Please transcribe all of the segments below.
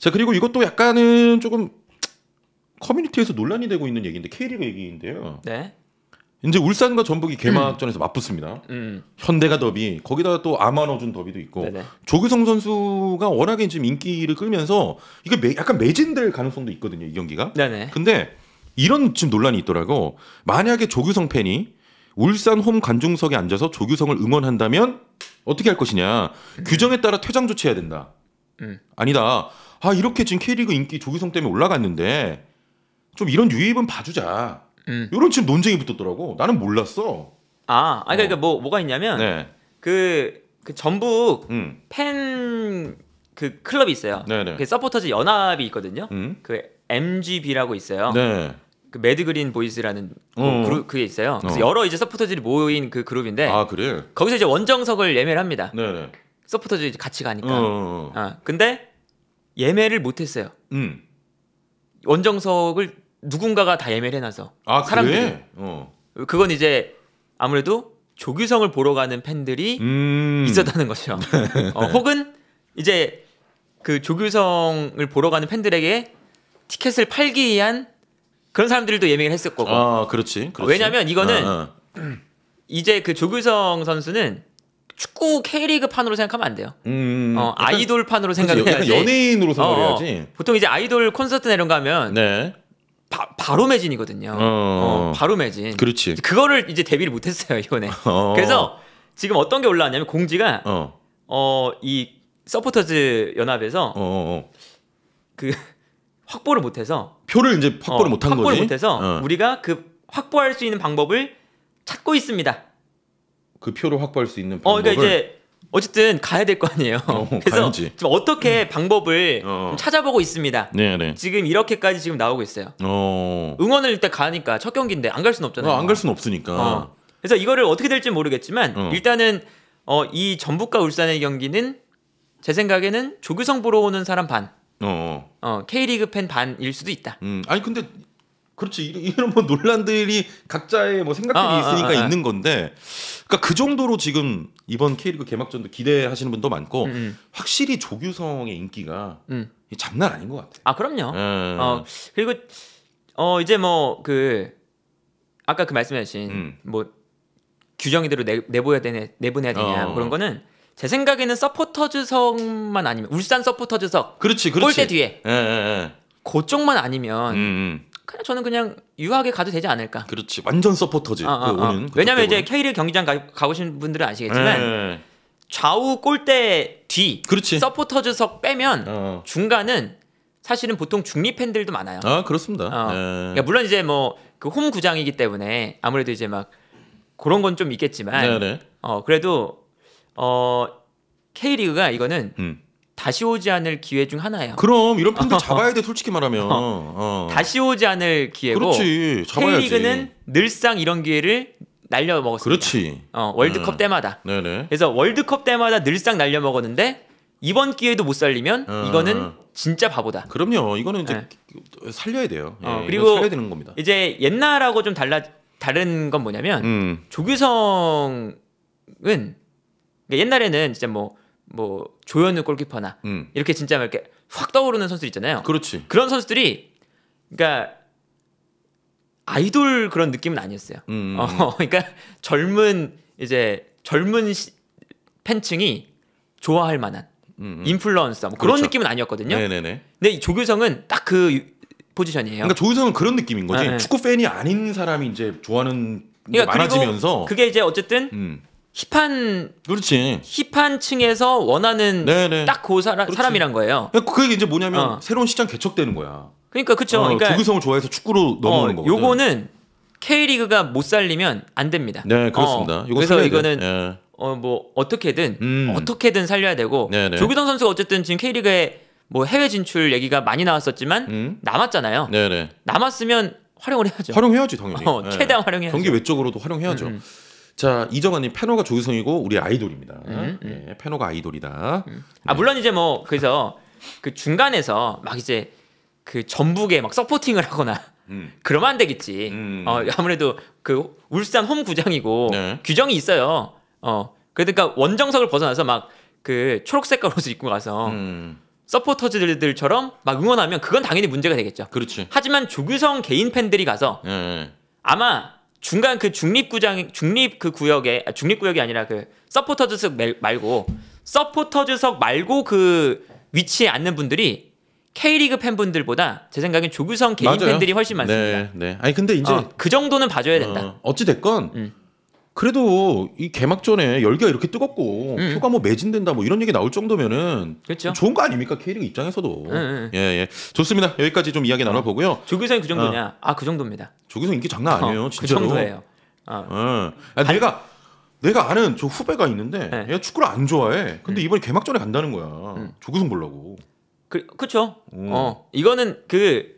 자, 그리고 이것도 약간은 조금 커뮤니티에서 논란이 되고 있는 얘기인데 K리그 얘기인데요. 네. 이제 울산과 전북이 개막전에서 음. 맞붙습니다. 음. 현대가 더비, 거기다가 또 아마너준 더비도 있고 네네. 조규성 선수가 워낙에 지금 인기를 끌면서 이게 매, 약간 매진될 가능성도 있거든요 이 경기가. 네네. 근데 이런 지금 논란이 있더라고. 만약에 조규성 팬이 울산 홈 관중석에 앉아서 조규성을 응원한다면 어떻게 할 것이냐. 음. 규정에 따라 퇴장 조치해야 된다. 음. 아니다. 아 이렇게 지금 캐리그 인기 조기성 때문에 올라갔는데 좀 이런 유입은 봐주자. 음. 이런 지금 논쟁이 붙었더라고. 나는 몰랐어. 아, 아니, 어. 그러니까 어. 뭐 뭐가 있냐면 네. 그, 그 전북 음. 팬그 클럽이 있어요. 네네. 네. 그 서포터즈 연합이 있거든요. 음. 그 MGB라고 있어요. 네. 그 매드그린 보이즈라는 그 어. 그룹 그게 있어요. 그래서 어. 여러 이제 서포터들이 모인 그 그룹인데 아 그래 거기서 이제 원정석을 예매를 합니다. 네네. 네. 서포터즈 같이 가니까. 어. 어. 어. 아, 근데 예매를 못했어요. 음. 원정석을 누군가가 다 예매를 해놔서 아, 사람들이. 그래? 어. 그건 이제 아무래도 조규성을 보러 가는 팬들이 음. 있었다는 거죠. 네. 어, 혹은 이제 그 조규성을 보러 가는 팬들에게 티켓을 팔기 위한 그런 사람들도 예매를 했을 거고. 아, 그렇지. 그렇지. 왜냐면 하 이거는 아, 아. 이제 그 조규성 선수는 축구 K리그 판으로 생각하면 안 돼요. 음, 어, 약간, 아이돌 판으로 그렇죠. 생각해야지. 연예인으로 생각해야지. 어, 어. 보통 이제 아이돌 콘서트나 이런 거 하면 네. 바, 로 매진이거든요. 어. 어, 바로 매진. 그렇지. 그거를 이제 데뷔를 못했어요 이번에. 어. 그래서 지금 어떤 게 올라왔냐면 공지가 어, 이 서포터즈 연합에서 그 확보를 못해서 표를 이제 확보를 못한 거지. 확보를 못해서 우리가 그 확보할 수 있는 방법을 찾고 있습니다. 그 표를 확보할 수 있는 어, 어, 음. 방법을 어, 그러니까 이제 어쨌든 가야 될 거 아니에요. 어, 그래서 가야지. 지금 어떻게 방법을 어. 찾아보고 있습니다. 네네. 네. 지금 이렇게까지 지금 나오고 있어요. 어. 응원을 일단 가니까 첫 경기인데 안 갈 수는 없잖아요. 어, 안갈 수는 없으니까. 그래서 이거를 어떻게 될지 모르겠지만 일단은 어, 이 전북과 울산의 경기는 제 생각에는 조규성 보러 오는 사람 반. 어. 어 K리그 팬 반일 수도 있다. 음. 아니 근데 그렇지 이런 뭐 논란들이 각자의 뭐 생각들이 아, 아, 있으니까 아, 아, 있는 건데 그러니까 그 정도로 지금 이번 K리그 개막전도 기대하시는 분도 많고 음. 음. 확실히 조규성의 인기가 음. 장난 아닌 것 같아요. 아 그럼요. 음. 어 그리고 어 이제 뭐 그 아까 그 말씀하신 음. 뭐 규정이대로 내, 내보야 되냐 내보내야 되냐 어. 그런 거는 제 생각에는 서포터즈석만 아니면 울산 서포터즈석 그렇지 그렇지 골대 뒤에 예, 예, 예. 그쪽만 아니면 음, 그냥 저는 그냥 유학에 가도 되지 않을까. 그렇지. 완전 서포터지. 어, 어, 그 어. 그 왜냐면 이제 K리그 경기장 가, 보신 분들은 아시겠지만 네. 좌우 골대 뒤 그렇지. 서포터즈석 빼면 어, 어. 중간은 사실은 보통 중립 팬들도 많아요. 아 그렇습니다. 어. 네. 그러니까 물론 이제 뭐 그 홈 구장이기 때문에 아무래도 이제 막 그런 건 좀 있겠지만 네, 네. 그래도 어 K리그가 이거는 음. 다시 오지 않을 기회 중 하나야. 그럼 이런 팬들 잡아야 돼 솔직히 말하면. 어. 어. 다시 오지 않을 기회고. 그렇지. K리그는 늘상 이런 기회를 날려 먹었습니다. 그렇지. 어, 월드컵 음. 때마다. 네네. 그래서 월드컵 때마다 늘상 날려 먹었는데 이번 기회도 못 살리면 음. 이거는 진짜 바보다. 그럼요. 이거는 이제 네. 살려야 돼요. 어, 예, 어, 그리고 살려야 되는 겁니다. 이제 옛날하고 좀 달라 다른 건 뭐냐면 음. 조규성은 그러니까 옛날에는 진짜 뭐뭐 조현우 골키퍼나 음. 이렇게 진짜 막 이렇게 확 떠오르는 선수 있잖아요. 그렇지. 그런 선수들이 그러니까 아이돌 그런 느낌은 아니었어요. 음. 음. 어, 그러니까 젊은 이제 젊은 시, 팬층이 좋아할 만한 음. 음. 인플루언서 뭐 그런 그렇 느낌은 아니었거든요. 네네네. 근데 조규성은 딱 그 포지션이에요. 그러니까 조규성은 그런 느낌인 거지. 네. 네. 축구 팬이 아닌 사람이 이제 좋아하는 그러니까 많아지면서 그게 이제 어쨌든 음. 힙한 그렇지 힙한층에서 원하는 네, 네. 딱그 사람 사람이란 거예요. 그게 그러니까 그 이제 뭐냐면 어. 새로운 시장 개척되는 거야. 그러니까 그쵸. 어, 그러니까 조기성을 좋아해서 축구로 어, 넘어오는 어, 거거 요거는 K리그가 못 살리면 안 됩니다. 네 그렇습니다. 어, 그래서 이거는 네. 예. 어뭐 어떻게든 음. 어떻게든 살려야 되고 네네. 네. 조기성 선수가 어쨌든 지금 K리그에 뭐 해외 진출 얘기가 많이 나왔었지만 음. 남았잖아요. 네네. 남았으면 활용을 해야죠. 활용해야지 당연히. 어, 최대한 네. 활용해야죠. 경기 외적으로도 활용해야죠. 음. 음. 자 이정환님 페노가 조유성이고 우리 아이돌입니다. 음, 음. 네, 예, 페노가 아이돌이다. 음. 아 네. 물론 이제 뭐 그래서 그 중간에서 막 이제 그 전북에 막 서포팅을 하거나 음. 그러면 안 되겠지. 음. 어, 아무래도 그 울산 홈 구장이고 네. 규정이 있어요. 어 그러니까 원정석을 벗어나서 막 그 초록색깔 옷을 입고 가서 음. 서포터즈들처럼 막 응원하면 그건 당연히 문제가 되겠죠. 그렇지. 하지만 조규성 개인 팬들이 가서 예, 예. 아마 중간 그 중립구장 중립 그 구역에 아, 중립구역이 아니라 그서포터주석 말고 서포터주석 말고 그 위치에 앉는 분들이 K리그 팬분들보다 제 생각엔 조규성 개인 맞아요. 팬들이 훨씬 네, 많습니다. 네, 네. 아니 근데 이제 어, 그 정도는 봐줘야 어, 된다. 어, 찌됐건 음. 그래도 이 개막전에 열기가 이렇게 뜨겁고 음. 표가 뭐 매진된다 뭐 이런 얘기 나올 정도면은 그렇죠. 좋은 거 아닙니까 K리그 입장에서도 예예 음, 음. 예. 좋습니다 여기까지 좀 이야기 나눠보고요 조규성이 그 정도냐 어. 아그 정도입니다 조규성 인기 장난 어, 아니에요 어, 진짜로 그 정도예요 어. 어. 아, 반... 내가 내가 아는 저 후배가 있는데 네. 얘가 축구를 안 좋아해 근데 음. 이번에 개막전에 간다는 거야 음. 조규성 보려고 그, 그쵸 음. 어 이거는 그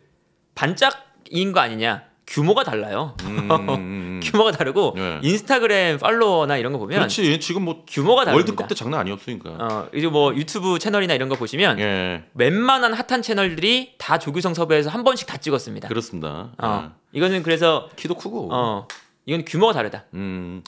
반짝인 거 아니냐 규모가 달라요. 음... 음, 음, 음. 규모가 다르고 네. 인스타그램 팔로워나 이런 거 보면 그렇지 지금 뭐 규모가 다릅 월드컵 때 장난 아니었으니까. 어, 이제 뭐 유튜브 채널이나 이런 거 보시면 예. 웬만한 핫한 채널들이 다 조규성 섭외해서 한 번씩 다 찍었습니다. 그렇습니다. 어, 예. 이거는 그래서 키도 크고 어, 이건 규모가 다르다. 음.